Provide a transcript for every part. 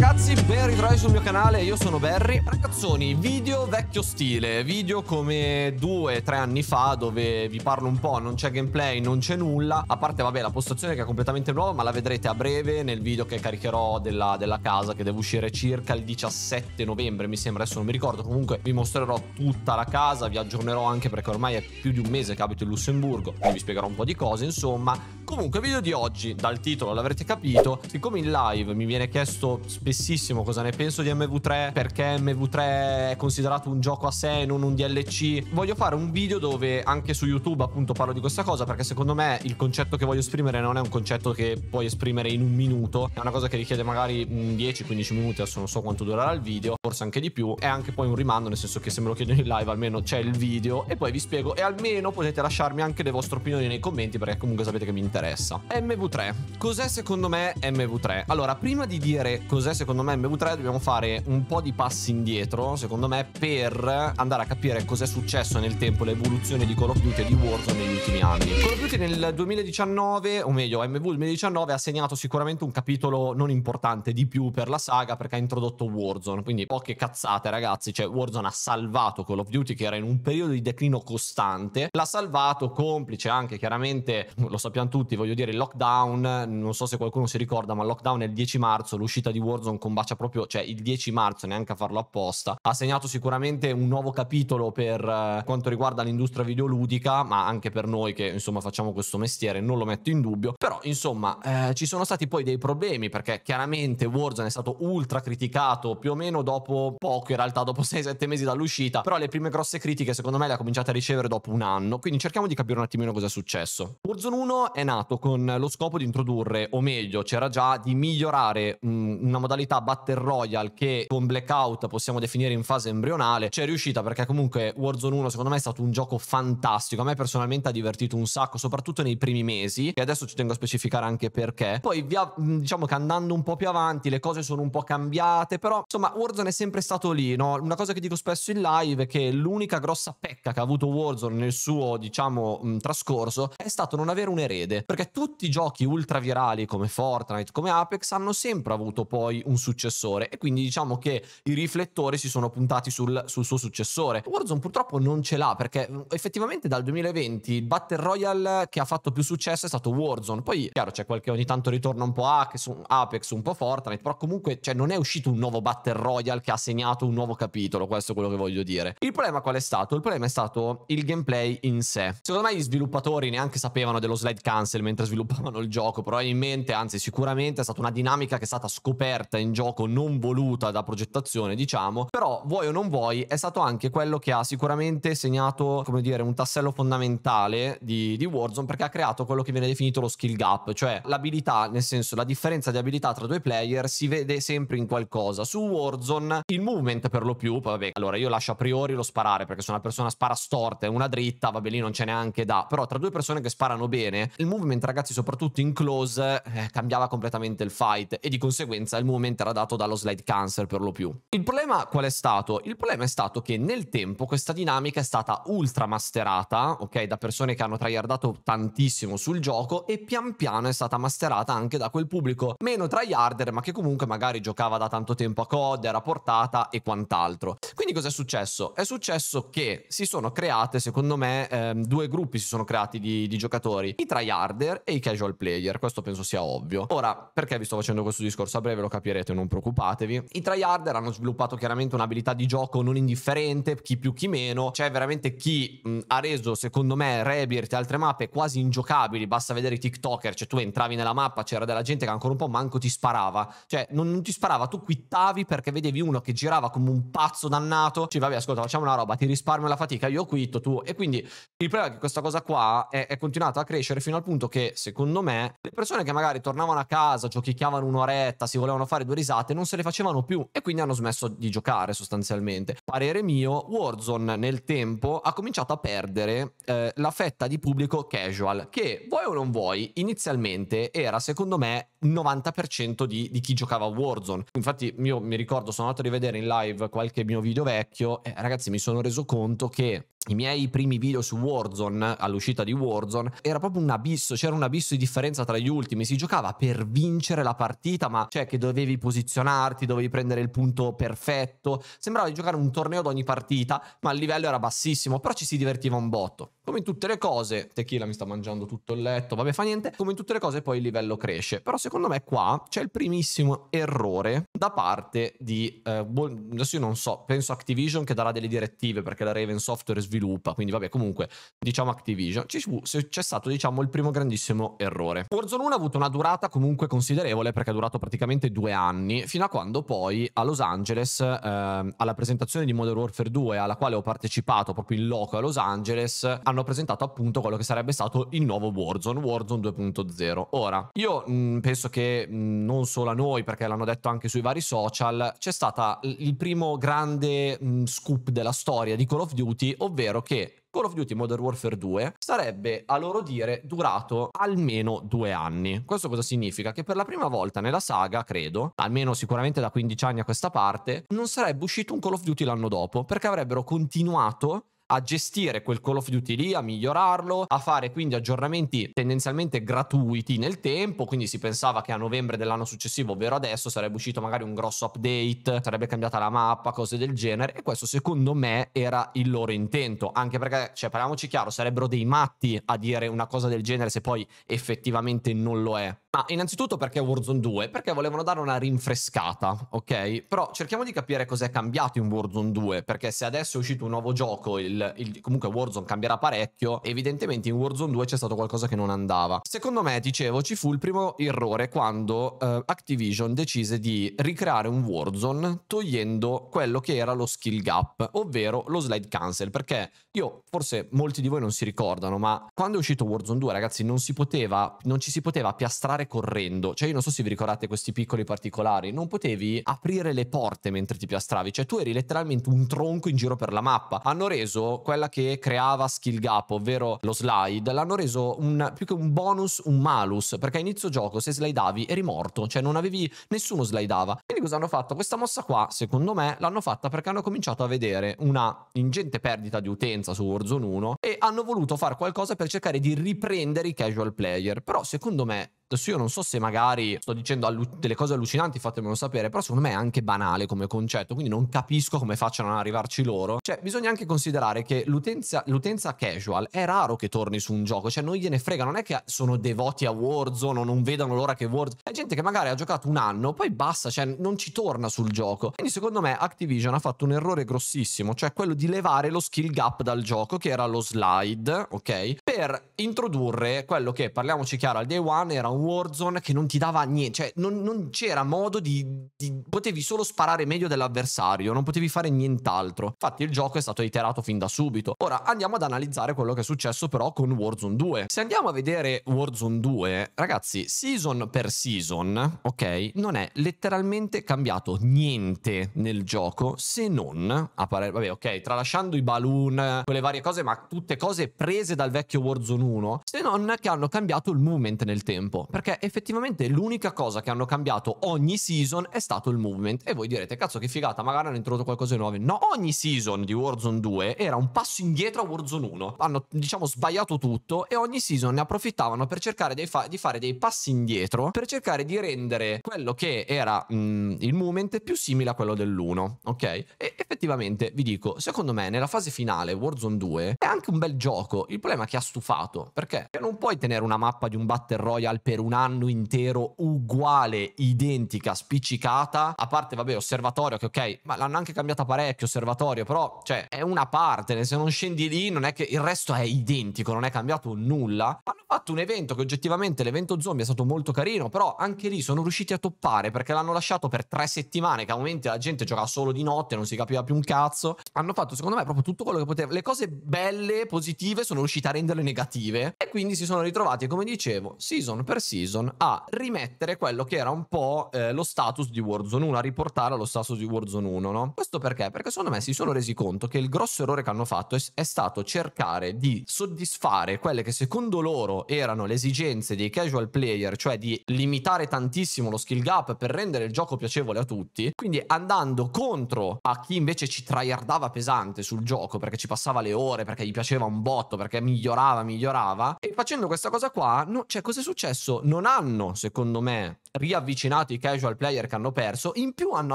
like ragazzi, ben ritrovati sul mio canale, io sono Barry Ragazzoni, video vecchio stile, video come due, tre anni fa dove vi parlo un po', non c'è gameplay, non c'è nulla A parte, vabbè, la postazione che è completamente nuova, ma la vedrete a breve nel video che caricherò della, della casa Che deve uscire circa il 17 novembre, mi sembra, adesso non mi ricordo Comunque vi mostrerò tutta la casa, vi aggiornerò anche perché ormai è più di un mese che abito in Lussemburgo Quindi vi spiegherò un po' di cose, insomma Comunque, video di oggi, dal titolo l'avrete capito Siccome in live mi viene chiesto spessissimo spessissimo cosa ne penso di MV3, perché MV3 è considerato un gioco a sé e non un DLC. Voglio fare un video dove anche su YouTube appunto parlo di questa cosa, perché secondo me il concetto che voglio esprimere non è un concetto che puoi esprimere in un minuto, è una cosa che richiede magari 10-15 mm, minuti, adesso non so quanto durerà il video, forse anche di più, è anche poi un rimando, nel senso che se me lo chiedono in live almeno c'è il video e poi vi spiego e almeno potete lasciarmi anche le vostre opinioni nei commenti perché comunque sapete che mi interessa. MV3. Cos'è secondo me MV3? Allora, prima di dire cos'è secondo me secondo me MV3 dobbiamo fare un po' di passi indietro, secondo me, per andare a capire cos'è successo nel tempo, l'evoluzione di Call of Duty e di Warzone negli ultimi anni. Call of Duty nel 2019, o meglio, MV 2019 ha segnato sicuramente un capitolo non importante di più per la saga perché ha introdotto Warzone, quindi poche cazzate ragazzi, cioè Warzone ha salvato Call of Duty che era in un periodo di declino costante, l'ha salvato complice anche chiaramente, lo sappiamo tutti, voglio dire il lockdown, non so se qualcuno si ricorda, ma il lockdown è il 10 marzo, l'uscita di Warzone con combacia proprio, cioè il 10 marzo, neanche a farlo apposta, ha segnato sicuramente un nuovo capitolo per eh, quanto riguarda l'industria videoludica, ma anche per noi che insomma facciamo questo mestiere, non lo metto in dubbio, però insomma eh, ci sono stati poi dei problemi perché chiaramente Warzone è stato ultra criticato più o meno dopo poco, in realtà dopo 6-7 mesi dall'uscita, però le prime grosse critiche secondo me le ha cominciate a ricevere dopo un anno, quindi cerchiamo di capire un attimino cosa è successo. Warzone 1 è nato con lo scopo di introdurre, o meglio, c'era già di migliorare mh, mm, una modalità modalità Battle Royale che con Blackout possiamo definire in fase embrionale, c'è riuscita perché comunque Warzone 1 secondo me è stato un gioco fantastico, a me personalmente ha divertito un sacco, soprattutto nei primi mesi, e adesso ci tengo a specificare anche perché. Poi via, mm, diciamo che andando un po' più avanti le cose sono un po' cambiate, però insomma Warzone è sempre stato lì, no? Una cosa che dico spesso in live è che l'unica grossa pecca che ha avuto Warzone nel suo, diciamo, mh, mm, trascorso è stato non avere un erede, perché tutti i giochi ultra virali come Fortnite, come Apex hanno sempre avuto poi un un successore e quindi diciamo che i riflettori si sono puntati sul, sul suo successore. Warzone purtroppo non ce l'ha perché mm, effettivamente dal 2020 il Battle Royale che ha fatto più successo è stato Warzone, poi chiaro c'è qualche ogni tanto ritorno un po' Apex, un po' Fortnite, però comunque cioè, non è uscito un nuovo Battle Royale che ha segnato un nuovo capitolo, questo è quello che voglio dire. Il problema qual è stato? Il problema è stato il gameplay in sé. Secondo me gli sviluppatori neanche sapevano dello slide cancel mentre sviluppavano il gioco, probabilmente, anzi sicuramente è stata una dinamica che è stata scoperta in in gioco non voluta da progettazione, diciamo, però vuoi o non vuoi è stato anche quello che ha sicuramente segnato, come dire, un tassello fondamentale di, di Warzone perché ha creato quello che viene definito lo skill gap, cioè l'abilità, nel senso la differenza di abilità tra due player si vede sempre in qualcosa. Su Warzone il movement per lo più, vabbè, allora io lascio a priori lo sparare perché se una persona spara storta e una dritta, vabbè lì non c'è neanche da, però tra due persone che sparano bene, il movement ragazzi soprattutto in close eh, cambiava completamente il fight e di conseguenza il movement era dato dallo slide cancer per lo più. Il problema qual è stato? Il problema è stato che nel tempo questa dinamica è stata ultra masterata, ok, da persone che hanno tryhardato tantissimo sul gioco e pian piano è stata masterata anche da quel pubblico meno tryharder ma che comunque magari giocava da tanto tempo a COD, era portata e quant'altro. Quindi cosa è successo? È successo che si sono create, secondo me, ehm, due gruppi si sono creati di, di giocatori, i tryharder e i casual player, questo penso sia ovvio. Ora, perché vi sto facendo questo discorso? A breve lo capirete vedrete, non preoccupatevi. I tryharder hanno sviluppato chiaramente un'abilità di gioco non indifferente, chi più chi meno, c'è veramente chi mh, ha reso secondo me Rebirth e altre mappe quasi ingiocabili, basta vedere i TikToker, cioè tu entravi nella mappa, c'era della gente che ancora un po' manco ti sparava, cioè non, non ti sparava, tu quittavi perché vedevi uno che girava come un pazzo dannato, cioè vabbè ascolta facciamo una roba, ti risparmio la fatica, io quitto tu e quindi il problema è che questa cosa qua è, è continuata a crescere fino al punto che secondo me le persone che magari tornavano a casa, giochicchiavano un'oretta, si volevano fare due risate non se le facevano più e quindi hanno smesso di giocare sostanzialmente. Parere mio, Warzone nel tempo ha cominciato a perdere eh, la fetta di pubblico casual che vuoi o non vuoi inizialmente era secondo me il 90% di, di, chi giocava a Warzone. Infatti io mi ricordo sono andato a rivedere in live qualche mio video vecchio e eh, ragazzi mi sono reso conto che i miei primi video su Warzone, all'uscita di Warzone, era proprio un abisso, c'era un abisso di differenza tra gli ultimi, si giocava per vincere la partita, ma cioè che dovevi posizionarti, dovevi prendere il punto perfetto, sembrava di giocare un torneo ad ogni partita, ma il livello era bassissimo, però ci si divertiva un botto. Come in tutte le cose, tequila mi sta mangiando tutto il letto, vabbè fa niente, come in tutte le cose poi il livello cresce, però secondo me qua c'è il primissimo errore da parte di, eh, boh, adesso io non so, penso Activision che darà delle direttive perché la Raven Software sviluppa sviluppa, quindi vabbè comunque diciamo Activision, c'è stato diciamo il primo grandissimo errore. Warzone 1 ha avuto una durata comunque considerevole perché ha durato praticamente due anni, fino a quando poi a Los Angeles, eh, alla presentazione di Modern Warfare 2 alla quale ho partecipato proprio in loco a Los Angeles, hanno presentato appunto quello che sarebbe stato il nuovo Warzone, Warzone 2.0. Ora, io mh, mm, penso che mh, mm, non solo a noi, perché l'hanno detto anche sui vari social, c'è stata il primo grande mh, mm, scoop della storia di Call of Duty, ovvero ovvero che Call of Duty Modern Warfare 2 sarebbe, a loro dire, durato almeno due anni. Questo cosa significa? Che per la prima volta nella saga, credo, almeno sicuramente da 15 anni a questa parte, non sarebbe uscito un Call of Duty l'anno dopo, perché avrebbero continuato a gestire quel Call of Duty lì, a migliorarlo, a fare quindi aggiornamenti tendenzialmente gratuiti nel tempo, quindi si pensava che a novembre dell'anno successivo, ovvero adesso, sarebbe uscito magari un grosso update, sarebbe cambiata la mappa, cose del genere e questo secondo me era il loro intento, anche perché, cioè parliamoci chiaro, sarebbero dei matti a dire una cosa del genere se poi effettivamente non lo è. Ma innanzitutto perché Warzone 2? Perché volevano dare una rinfrescata, ok? Però cerchiamo di capire cos'è cambiato in Warzone 2, perché se adesso è uscito un nuovo gioco, il il, il, comunque Warzone cambierà parecchio, evidentemente in Warzone 2 c'è stato qualcosa che non andava. Secondo me, dicevo, ci fu il primo errore quando eh, Activision decise di ricreare un Warzone togliendo quello che era lo skill gap, ovvero lo slide cancel, perché io forse molti di voi non si ricordano, ma quando è uscito Warzone 2, ragazzi, non si poteva non ci si poteva piastrare correndo, cioè io non so se vi ricordate questi piccoli particolari, non potevi aprire le porte mentre ti piastravi, cioè tu eri letteralmente un tronco in giro per la mappa. Hanno reso quella che creava skill gap, ovvero lo slide, l'hanno reso un, più che un bonus, un malus, perché a inizio gioco se slidavi eri morto, cioè non avevi nessuno slidava. Quindi cosa hanno fatto? Questa mossa qua, secondo me, l'hanno fatta perché hanno cominciato a vedere una ingente perdita di utenza su Warzone 1 e hanno voluto fare qualcosa per cercare di riprendere i casual player, però secondo me Adesso io non so se magari sto dicendo allu- delle cose allucinanti, fatemelo sapere, però secondo me è anche banale come concetto, quindi non capisco come facciano ad arrivarci loro. Cioè, bisogna anche considerare che l'utenza, l'utenza casual è raro che torni su un gioco, cioè non gliene frega, non è che sono devoti a Warzone o non vedono l'ora che Warzone... È gente che magari ha giocato un anno, poi basta, cioè non ci torna sul gioco. Quindi secondo me Activision ha fatto un errore grossissimo, cioè quello di levare lo skill gap dal gioco, che era lo slide, ok? Per introdurre quello che, parliamoci chiaro, al day one era un Warzone che non ti dava niente, cioè non, non c'era modo di, di, potevi solo sparare meglio dell'avversario, non potevi fare nient'altro. Infatti il gioco è stato iterato fin da subito. Ora andiamo ad analizzare quello che è successo però con Warzone 2. Se andiamo a vedere Warzone 2, ragazzi, season per season, ok, non è letteralmente cambiato niente nel gioco se non, a parere, vabbè ok, tralasciando i balloon, quelle varie cose, ma tutte cose prese dal vecchio Warzone 1, se non che hanno cambiato il movement nel tempo perché effettivamente l'unica cosa che hanno cambiato ogni season è stato il movement. E voi direte, cazzo che figata, magari hanno introdotto qualcosa di nuovo. No, ogni season di Warzone 2 era un passo indietro a Warzone 1. Hanno, diciamo, sbagliato tutto e ogni season ne approfittavano per cercare fa di fare dei passi indietro, per cercare di rendere quello che era mh, il movement più simile a quello dell'1, ok? E effettivamente, vi dico, secondo me nella fase finale Warzone 2 è anche un bel gioco. Il problema è che ha stufato, perché non puoi tenere una mappa di un Battle Royale per per un anno intero uguale, identica, spiccicata, a parte, vabbè, osservatorio, che ok, ma l'hanno anche cambiata parecchio, osservatorio, però, cioè, è una parte, se non scendi lì, non è che il resto è identico, non è cambiato nulla. Hanno fatto un evento che oggettivamente, l'evento zombie è stato molto carino, però anche lì sono riusciti a toppare perché l'hanno lasciato per tre settimane, che a momenti la gente giocava solo di notte, non si capiva più un cazzo. Hanno fatto, secondo me, proprio tutto quello che poteva. Le cose belle, positive, sono riuscite a renderle negative e quindi si sono ritrovati, come dicevo, season per season a rimettere quello che era un po' eh, lo status di Warzone 1, a riportare allo status di Warzone 1, no? Questo perché? Perché secondo me si sono resi conto che il grosso errore che hanno fatto è, è stato cercare di soddisfare quelle che secondo loro erano le esigenze dei casual player, cioè di limitare tantissimo lo skill gap per rendere il gioco piacevole a tutti, quindi andando contro a chi invece ci tryhardava pesante sul gioco perché ci passava le ore, perché gli piaceva un botto, perché migliorava, migliorava, e facendo questa cosa qua, no, cioè cosa è successo? non hanno, secondo me, riavvicinato i casual player che hanno perso, in più hanno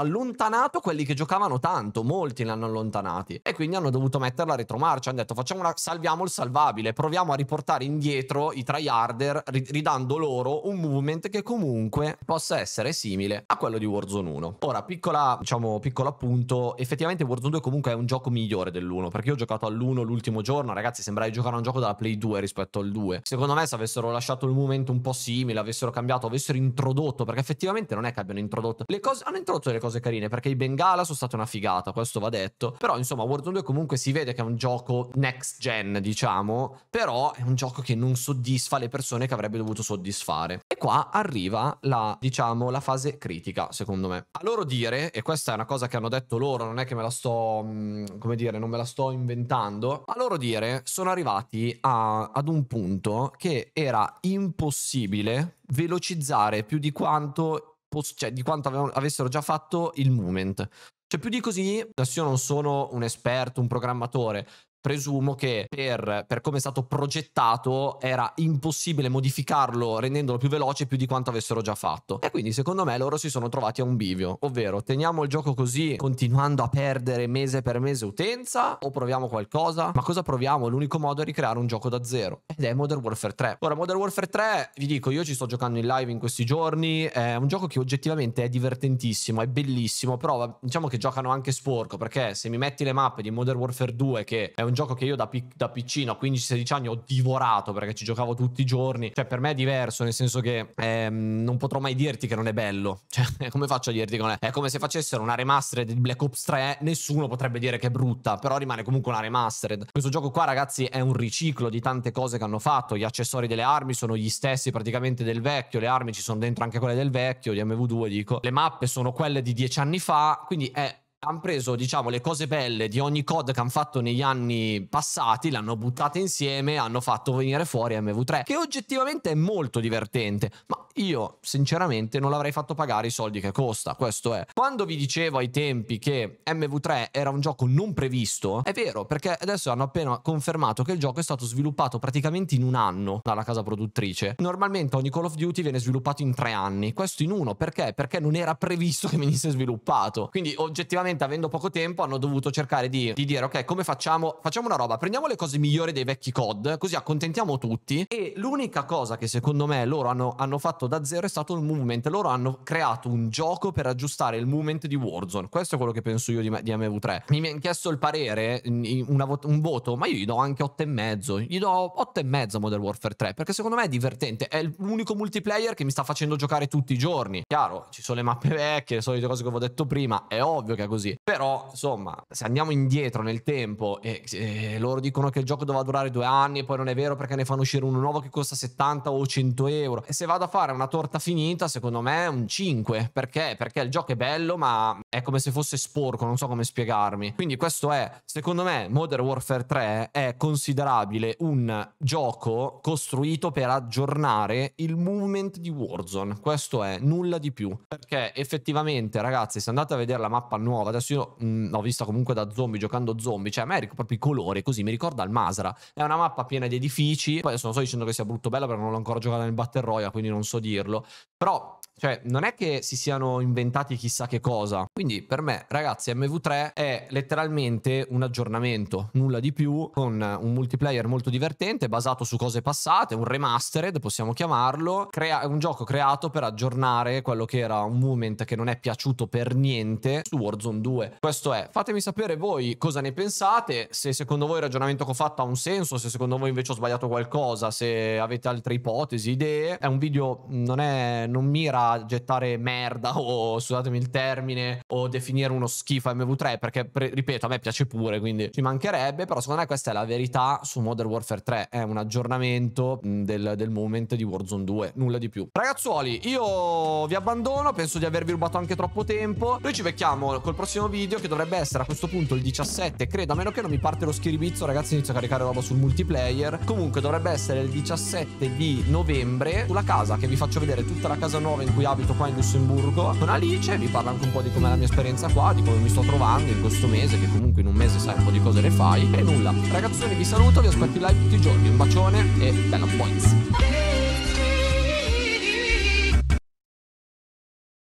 allontanato quelli che giocavano tanto, molti li hanno allontanati e quindi hanno dovuto metterla a retromarcia, hanno detto facciamo una, salviamo il salvabile, proviamo a riportare indietro i tryharder ridando loro un movement che comunque possa essere simile a quello di Warzone 1. Ora, piccola, diciamo, piccolo appunto, effettivamente Warzone 2 comunque è un gioco migliore dell'1, perché io ho giocato all'1 l'ultimo giorno, ragazzi, sembrava di giocare a un gioco della Play 2 rispetto al 2. Secondo me se avessero lasciato il movement un po' simile simile, avessero cambiato, avessero introdotto, perché effettivamente non è che abbiano introdotto le cose, hanno introdotto delle cose carine, perché i Bengala sono state una figata, questo va detto, però insomma Warzone 2 comunque si vede che è un gioco next gen, diciamo, però è un gioco che non soddisfa le persone che avrebbe dovuto soddisfare. E qua arriva la, diciamo, la fase critica, secondo me. A loro dire, e questa è una cosa che hanno detto loro, non è che me la sto, mm, come dire, non me la sto inventando, a loro dire sono arrivati a, ad un punto che era impossibile possibile velocizzare più di quanto, poss- cioè, di quanto avevano, avessero già fatto il movement. Cioè più di così, adesso io non sono un esperto, un programmatore, presumo che per, per, come è stato progettato era impossibile modificarlo rendendolo più veloce più di quanto avessero già fatto. E quindi secondo me loro si sono trovati a un bivio, ovvero teniamo il gioco così continuando a perdere mese per mese utenza o proviamo qualcosa? Ma cosa proviamo? L'unico modo è ricreare un gioco da zero ed è Modern Warfare 3. Ora Modern Warfare 3 vi dico io ci sto giocando in live in questi giorni, è un gioco che oggettivamente è divertentissimo, è bellissimo, però diciamo che giocano anche sporco perché se mi metti le mappe di Modern Warfare 2 che è un un gioco che io da, pic- da piccino a 15-16 anni ho divorato perché ci giocavo tutti i giorni. Cioè, per me è diverso, nel senso che ehm, non potrò mai dirti che non è bello. Cioè, come faccio a dirti che non è? È come se facessero una remastered di Black Ops 3, nessuno potrebbe dire che è brutta, però rimane comunque una remastered. Questo gioco qua, ragazzi, è un riciclo di tante cose che hanno fatto. Gli accessori delle armi sono gli stessi praticamente del vecchio, le armi ci sono dentro anche quelle del vecchio, di MV2 dico. Le mappe sono quelle di dieci anni fa, quindi è hanno preso diciamo le cose belle di ogni COD che hanno fatto negli anni passati, l'hanno buttate insieme, hanno fatto venire fuori MV3, che oggettivamente è molto divertente, ma io sinceramente non l'avrei fatto pagare i soldi che costa, questo è. Quando vi dicevo ai tempi che MV3 era un gioco non previsto, è vero, perché adesso hanno appena confermato che il gioco è stato sviluppato praticamente in un anno dalla casa produttrice. Normalmente ogni Call of Duty viene sviluppato in tre anni, questo in uno, perché? Perché non era previsto che venisse sviluppato. Quindi oggettivamente avendo poco tempo hanno dovuto cercare di, di dire ok come facciamo? Facciamo una roba, prendiamo le cose migliori dei vecchi COD, così accontentiamo tutti e l'unica cosa che secondo me loro hanno, hanno fatto ricominciato da zero è stato il movement. Loro hanno creato un gioco per aggiustare il movement di Warzone. Questo è quello che penso io di, di MV3. Mi hanno chiesto il parere, vot- un voto, ma io gli do anche e mezzo. Gli do e mezzo a Modern Warfare 3 perché secondo me è divertente. È l'unico multiplayer che mi sta facendo giocare tutti i giorni. Chiaro, ci sono le mappe vecchie, le solite cose che avevo detto prima. È ovvio che è così. Però, insomma, se andiamo indietro nel tempo e, e loro dicono che il gioco doveva durare due anni e poi non è vero perché ne fanno uscire uno nuovo che costa 70 o 100 euro. E se vado a fare una torta finita, secondo me, un 5. Perché? Perché il gioco è bello, ma è come se fosse sporco, non so come spiegarmi. Quindi questo è, secondo me, Modern Warfare 3 è considerabile un gioco costruito per aggiornare il movement di Warzone. Questo è, nulla di più. Perché effettivamente, ragazzi, se andate a vedere la mappa nuova, adesso io mm, l'ho vista comunque da zombie, giocando zombie, cioè a me ecco proprio i colori, così mi ricorda il Masra. È una mappa piena di edifici, poi adesso non sto dicendo che sia brutto bella perché non l'ho ancora giocata nel Battle Royale, quindi non so dirlo, però cioè, non è che si siano inventati chissà che cosa. Quindi, per me, ragazzi, MV3 è letteralmente un aggiornamento, nulla di più, con un multiplayer molto divertente, basato su cose passate, un remastered, possiamo chiamarlo. Crea- un gioco creato per aggiornare quello che era un movement che non è piaciuto per niente su Warzone 2. Questo è. Fatemi sapere voi cosa ne pensate, se secondo voi il ragionamento che ho fatto ha un senso, se secondo voi invece ho sbagliato qualcosa, se avete altre ipotesi, idee. È un video, non è, non mira gettare merda o, scusatemi il termine, o definire uno schifo MV3, perché, ripeto, a me piace pure, quindi ci mancherebbe, però secondo me questa è la verità su Modern Warfare 3, è un aggiornamento del, del momento di Warzone 2, nulla di più. Ragazzuoli, io vi abbandono, penso di avervi rubato anche troppo tempo, noi ci becchiamo col prossimo video che dovrebbe essere a questo punto il 17, credo, a meno che non mi parte lo schiribizzo, ragazzi, inizio a caricare roba sul multiplayer, comunque dovrebbe essere il 17 di novembre sulla casa che vi faccio vedere tutta la casa nuova in cui abito qua in Lussemburgo con Alice, vi parlo anche un po' di com'è la mia esperienza qua, di come mi sto trovando in questo mese, che comunque in un mese sai un po' di cose ne fai. E nulla, ragazzoni vi saluto, vi aspetto in live tutti i giorni, un bacione e bella boys.